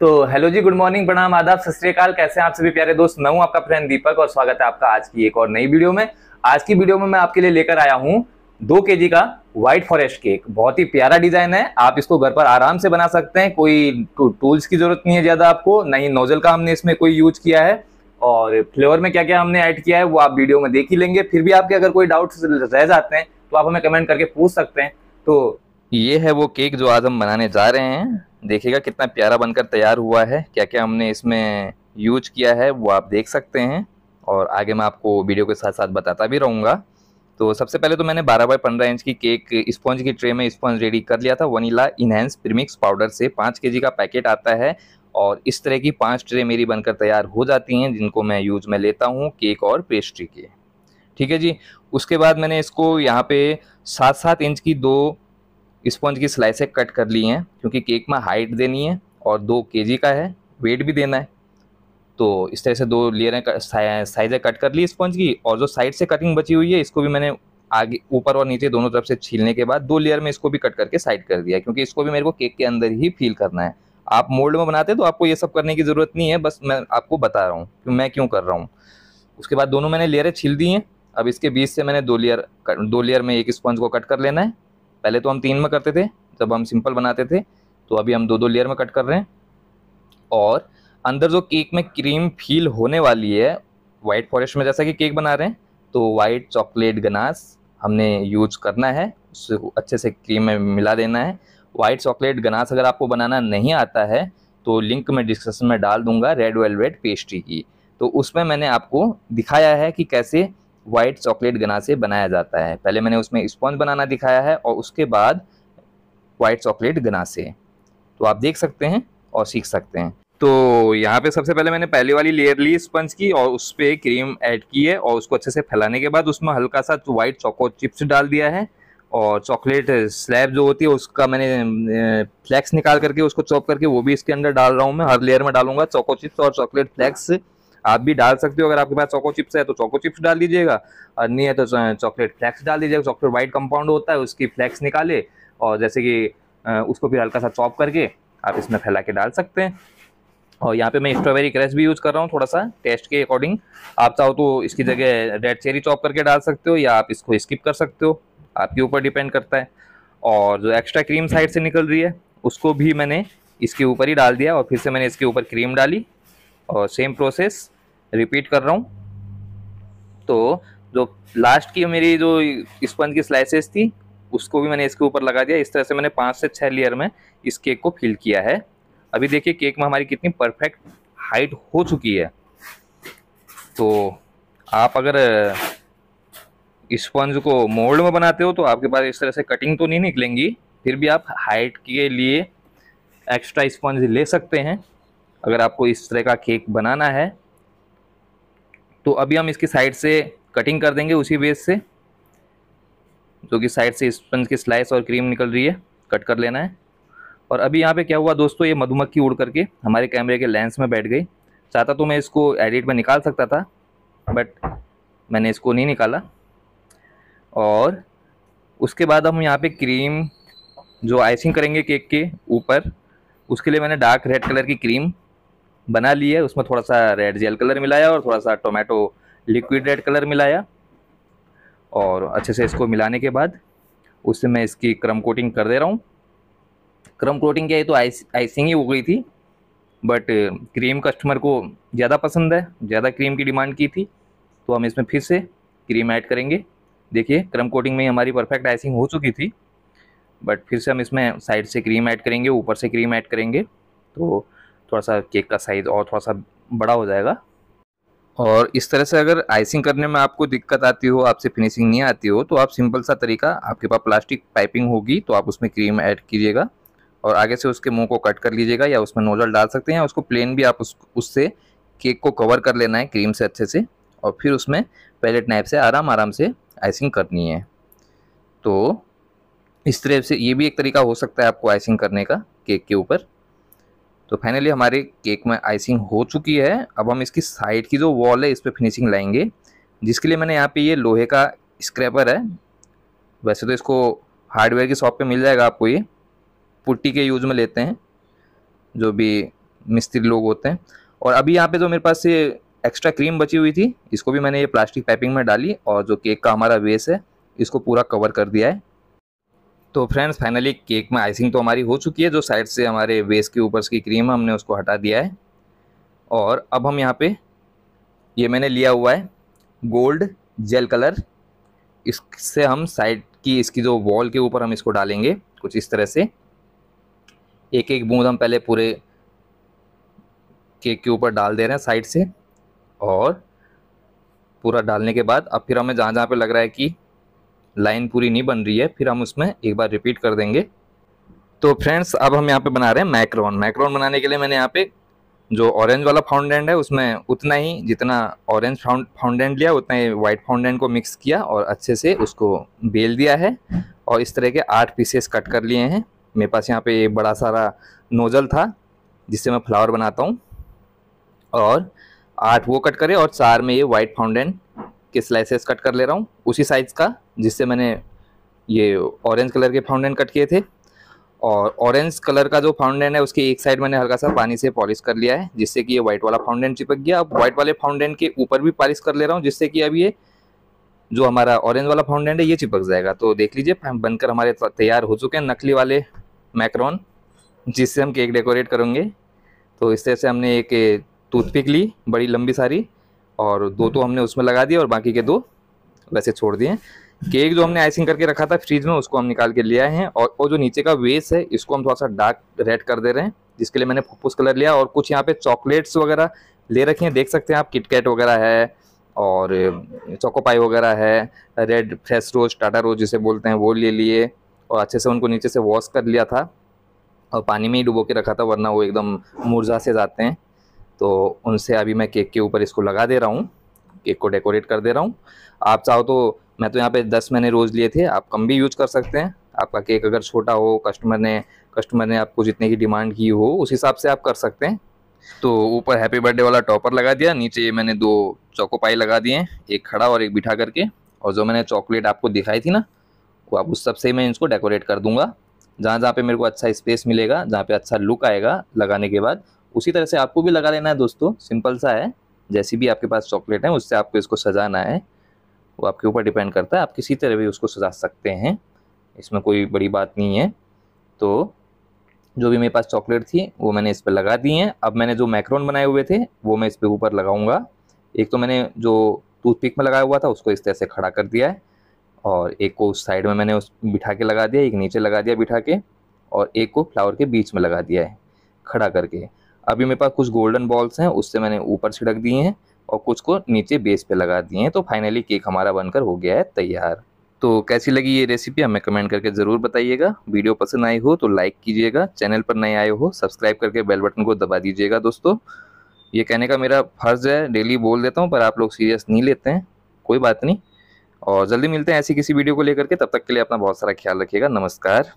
तो हेलो जी good morning प्रणाम आदाब सत कैसे हैं आप सभी प्यारे दोस्त मैं हूं आपका फ्रेंड दीपक और स्वागत है आपका आज की एक और नई वीडियो में आज की वीडियो में मैं आपके लिए लेकर आया हूं दो के का व्हाइट फॉरेस्ट केक बहुत ही प्यारा डिजाइन है आप इसको घर पर आराम से बना सकते हैं कोई टूल्स तो की जरूरत नहीं है ज्यादा आपको ना ही नोजल का हमने इसमें कोई यूज किया है और फ्लेवर में क्या क्या हमने ऐड किया है वो आप वीडियो में देख ही लेंगे फिर भी आपके अगर कोई डाउट रह जाते हैं तो आप हमें कमेंट करके पूछ सकते हैं तो ये है वो केक जो आज हम बनाने जा रहे हैं देखिएगा कितना प्यारा बनकर तैयार हुआ है क्या क्या हमने इसमें यूज किया है वो आप देख सकते हैं और आगे मैं आपको वीडियो के साथ साथ बताता भी रहूँगा तो सबसे पहले तो मैंने 12 बाई 15 इंच की केक स्पॉन्ज की ट्रे में स्पॉन्ज रेडी कर लिया था वनीला इनहेंस प्रीमिक्स पाउडर से पाँच के का पैकेट आता है और इस तरह की पाँच ट्रे मेरी बनकर तैयार हो जाती हैं जिनको मैं यूज में लेता हूँ केक और पेस्ट्री के ठीक है जी उसके बाद मैंने इसको यहाँ पे सात सात इंच की दो स्पंज की स्लाइसें कट कर ली हैं क्योंकि केक में हाइट देनी है और दो के का है वेट भी देना है तो इस तरह से दो लेयरें साइजें कट कर ली स्पंज की और जो साइड से कटिंग बची हुई है इसको भी मैंने आगे ऊपर और नीचे दोनों तरफ से छीलने के बाद दो लेयर में इसको भी कट करके साइड कर दिया क्योंकि इसको भी मेरे को केक के अंदर ही फील करना है आप मोल्ड में बनाते तो आपको ये सब करने की ज़रूरत नहीं है बस मैं आपको बता रहा हूँ कि मैं क्यों कर रहा हूँ उसके बाद दोनों मैंने लेयरें छील दी हैं अब इसके बीच से मैंने दो लेयर दो लेयर में एक स्पंज को कट कर लेना है पहले तो हम तीन में करते थे जब हम सिंपल बनाते थे तो अभी हम दो दो लेयर में कट कर रहे हैं और अंदर जो केक में क्रीम फील होने वाली है वाइट फॉरेस्ट में जैसा कि केक बना रहे हैं तो वाइट चॉकलेट गनास हमने यूज करना है उससे अच्छे से क्रीम में मिला देना है वाइट चॉकलेट गनास अगर आपको बनाना नहीं आता है तो लिंक में डिस्क्रिप्शन में डाल दूंगा रेड वेलवेट पेस्ट्री की तो उसमें मैंने आपको दिखाया है कि कैसे व्हाइट चॉकलेट गना से बनाया जाता है पहले मैंने उसमें स्पॉन्ज बनाना दिखाया है और उसके बाद वाइट चॉकलेट गना से तो आप देख सकते हैं और सीख सकते हैं तो यहाँ पे सबसे पहले मैंने पहले वाली लेयर ली स्पंज की और उस पर क्रीम ऐड की है और उसको अच्छे से फैलाने के बाद उसमें हल्का सा व्हाइट चॉको चिप्स डाल दिया है और चॉकलेट स्लैब जो होती है उसका मैंने फ्लैक्स निकाल करके उसको चॉप करके वो भी इसके अंदर डाल रहा हूँ मैं हर लेयर में डालूंगा चॉको चिप्स और चॉकलेट फ्लैक्स आप भी डाल सकते हो अगर आपके पास चोको चिप्स है तो चोको चिप्स डाल दीजिएगा और नहीं है तो चॉकलेट फ्लैक्स डाल दीजिएगा चॉकलेट व्हाइट कंपाउंड होता है उसकी फ्लैक्स निकाले और जैसे कि उसको फिर हल्का सा चॉप करके आप इसमें फैला के डाल सकते हैं और यहाँ पे मैं स्ट्रॉबेरी क्रश भी यूज़ कर रहा हूँ थोड़ा सा टेस्ट के अकॉर्डिंग आप चाहो तो इसकी जगह रेड चेरी चॉप करके डाल सकते हो या आप इसको स्किप कर सकते हो आपके ऊपर डिपेंड करता है और जो एक्स्ट्रा क्रीम साइड से निकल रही है उसको भी मैंने इसके ऊपर ही डाल दिया और फिर से मैंने इसके ऊपर क्रीम डाली और सेम प्रोसेस रिपीट कर रहा हूँ तो जो लास्ट की मेरी जो स्पंज की स्लाइसेस थी उसको भी मैंने इसके ऊपर लगा दिया इस तरह से मैंने पाँच से छः लेयर में इस केक को फिल किया है अभी देखिए केक में हमारी कितनी परफेक्ट हाइट हो चुकी है तो आप अगर स्पंज को मोल्ड में बनाते हो तो आपके पास इस तरह से कटिंग तो नहीं निकलेंगी फिर भी आप हाइट के लिए एक्स्ट्रा स्पंज ले सकते हैं अगर आपको इस तरह का केक बनाना है तो अभी हम इसकी साइड से कटिंग कर देंगे उसी बेस से जो कि साइड से स्पंज की स्लाइस और क्रीम निकल रही है कट कर लेना है और अभी यहाँ पे क्या हुआ दोस्तों ये मधुमक्खी उड़ करके हमारे कैमरे के लेंस में बैठ गई चाहता तो मैं इसको एडिट में निकाल सकता था बट मैंने इसको नहीं निकाला और उसके बाद हम यहाँ पे क्रीम जो आइसिंग करेंगे केक के ऊपर उसके लिए मैंने डार्क रेड कलर की क्रीम बना ली है उसमें थोड़ा सा रेड जेल कलर मिलाया और थोड़ा सा टोमेटो लिक्विड रेड कलर मिलाया और अच्छे से इसको मिलाने के बाद उससे मैं इसकी क्रम कोटिंग कर दे रहा हूँ क्रम कोटिंग क्या है तो आइस आइसिंग ही हो गई थी बट क्रीम कस्टमर को ज़्यादा पसंद है ज़्यादा क्रीम की डिमांड की थी तो हम इसमें फिर से क्रीम ऐड करेंगे देखिए क्रम कोटिंग में हमारी परफेक्ट आइसिंग हो चुकी थी बट फिर से हम इसमें साइड से क्रीम ऐड करेंगे ऊपर से क्रीम ऐड करेंगे तो थोड़ा सा केक का साइज़ और थोड़ा सा बड़ा हो जाएगा और इस तरह से अगर आइसिंग करने में आपको दिक्कत आती हो आपसे फिनिशिंग नहीं आती हो तो आप सिंपल सा तरीका आपके पास प्लास्टिक पाइपिंग होगी तो आप उसमें क्रीम ऐड कीजिएगा और आगे से उसके मुंह को कट कर लीजिएगा या उसमें नोजल डाल सकते हैं या उसको प्लेन भी आप उस उससे केक को कवर कर लेना है क्रीम से अच्छे से और फिर उसमें पैलेट नाइफ से आराम आराम से आइसिंग करनी है तो इस तरह से ये भी एक तरीका हो सकता है आपको आइसिंग करने का केक के ऊपर तो फाइनली हमारे केक में आइसिंग हो चुकी है अब हम इसकी साइड की जो वॉल है इस पर फिनिशिंग लाएंगे जिसके लिए मैंने यहाँ पे ये लोहे का स्क्रैपर है वैसे तो इसको हार्डवेयर की शॉप पे मिल जाएगा आपको ये पुट्टी के यूज़ में लेते हैं जो भी मिस्त्री लोग होते हैं और अभी यहाँ पे जो मेरे पास ये एक्स्ट्रा क्रीम बची हुई थी इसको भी मैंने ये प्लास्टिक पैकिंग में डाली और जो केक का हमारा वेस है इसको पूरा कवर कर दिया है तो फ्रेंड्स फाइनली केक में आइसिंग तो हमारी हो चुकी है जो साइड से हमारे बेस के ऊपर की क्रीम है हमने उसको हटा दिया है और अब हम यहाँ पे ये मैंने लिया हुआ है गोल्ड जेल कलर इससे हम साइड की इसकी जो वॉल के ऊपर हम इसको डालेंगे कुछ इस तरह से एक एक बूंद हम पहले पूरे केक के ऊपर डाल दे रहे हैं साइड से और पूरा डालने के बाद अब फिर हमें जहाँ जहाँ पे लग रहा है कि लाइन पूरी नहीं बन रही है फिर हम उसमें एक बार रिपीट कर देंगे तो फ्रेंड्स अब हम यहाँ पे बना रहे हैं मैक्रोन मैक्रोन बनाने के लिए मैंने यहाँ पे जो ऑरेंज वाला फाउंडेंट है उसमें उतना ही जितना ऑरेंज फाउंडेंट लिया उतना ही वाइट फाउंडेंट को मिक्स किया और अच्छे से उसको बेल दिया है और इस तरह के आठ पीसेस कट कर लिए हैं मेरे पास यहाँ पे एक बड़ा सारा नोज़ल था जिससे मैं फ्लावर बनाता हूँ और आठ वो कट करे और चार में ये वाइट फाउंडेंट के स्लाइसेस कट कर ले रहा हूँ उसी साइज़ का जिससे मैंने ये ऑरेंज कलर के फाउंडेन कट किए थे और ऑरेंज कलर का जो फाउंडेन है उसके एक साइड मैंने हल्का सा पानी से पॉलिश कर लिया है जिससे कि ये व्हाइट वाला फाउंडेन चिपक गया अब व्हाइट वाले फाउंडेन के ऊपर भी पॉलिश कर ले रहा हूँ जिससे कि अब ये जो हमारा ऑरेंज वाला फाउंडेन है ये चिपक जाएगा तो देख लीजिए बनकर हमारे तैयार हो चुके हैं नकली वाले मैक्रोन जिससे हम केक डेकोरेट करेंगे तो इस तरह से हमने एक टूथपिक ली बड़ी लंबी सारी और दो तो हमने उसमें लगा दिए और बाकी के दो वैसे छोड़ दिए केक जो हमने आइसिंग करके रखा था फ्रिज में उसको हम निकाल के आए हैं और वो जो नीचे का वेस है इसको हम थोड़ा सा डार्क रेड कर दे रहे हैं जिसके लिए मैंने फुप्पूस कलर लिया और कुछ यहाँ पे चॉकलेट्स वगैरह ले रखे हैं देख सकते हैं आप किटकैट वगैरह है और चोकोपाई वगैरह है red fresh rose Tata rose जिसे बोलते हैं वो ले लिए और अच्छे से उनको नीचे से वॉश कर लिया था और पानी में ही डुबो के रखा था वरना वो एकदम मुरझा से जाते हैं तो उनसे अभी मैं केक के ऊपर इसको लगा दे रहा हूँ केक को डेकोरेट कर दे रहा हूँ आप चाहो तो मैं तो यहाँ पे दस मैंने रोज़ लिए थे आप कम भी यूज कर सकते हैं आपका केक अगर छोटा हो कस्टमर ने कस्टमर ने आपको जितने की डिमांड की हो उस हिसाब से आप कर सकते हैं तो ऊपर हैप्पी बर्थडे वाला टॉपर लगा दिया नीचे मैंने दो चौकोपाई लगा दिए एक खड़ा और एक बिठा करके और जो मैंने चॉकलेट आपको दिखाई थी ना वो आप उस सबसे मैं इसको डेकोरेट कर दूंगा जहाँ जहाँ पे मेरे को अच्छा स्पेस मिलेगा जहाँ पे अच्छा लुक आएगा लगाने के बाद उसी तरह से आपको भी लगा लेना है दोस्तों सिंपल सा है जैसी भी आपके पास चॉकलेट है उससे आपको इसको सजाना है वो आपके ऊपर डिपेंड करता है आप किसी तरह भी उसको सजा सकते हैं इसमें कोई बड़ी बात नहीं है तो जो भी मेरे पास चॉकलेट थी वो मैंने इस पर लगा दी हैं अब मैंने जो मैक्रोन बनाए हुए थे वो मैं इस पर ऊपर लगाऊंगा एक तो मैंने जो टूथपिक में लगाया हुआ था उसको इस तरह से खड़ा कर दिया है और एक को उस साइड में मैंने उस बिठा के लगा दिया एक नीचे लगा दिया बिठा के और एक को फ्लावर के बीच में लगा दिया है खड़ा करके अभी मेरे पास कुछ गोल्डन बॉल्स हैं उससे मैंने ऊपर छिड़क दिए हैं और कुछ को नीचे बेस पे लगा दिए हैं तो फाइनली केक हमारा बनकर हो गया है तैयार तो कैसी लगी ये रेसिपी हमें कमेंट करके ज़रूर बताइएगा वीडियो पसंद आई हो तो लाइक कीजिएगा चैनल पर नए आए हो सब्सक्राइब करके बेल बटन को दबा दीजिएगा दोस्तों ये कहने का मेरा फर्ज है डेली बोल देता हूँ पर आप लोग सीरियस नहीं लेते हैं कोई बात नहीं और जल्दी मिलते हैं ऐसी किसी वीडियो को लेकर के तब तक के लिए अपना बहुत सारा ख्याल रखिएगा नमस्कार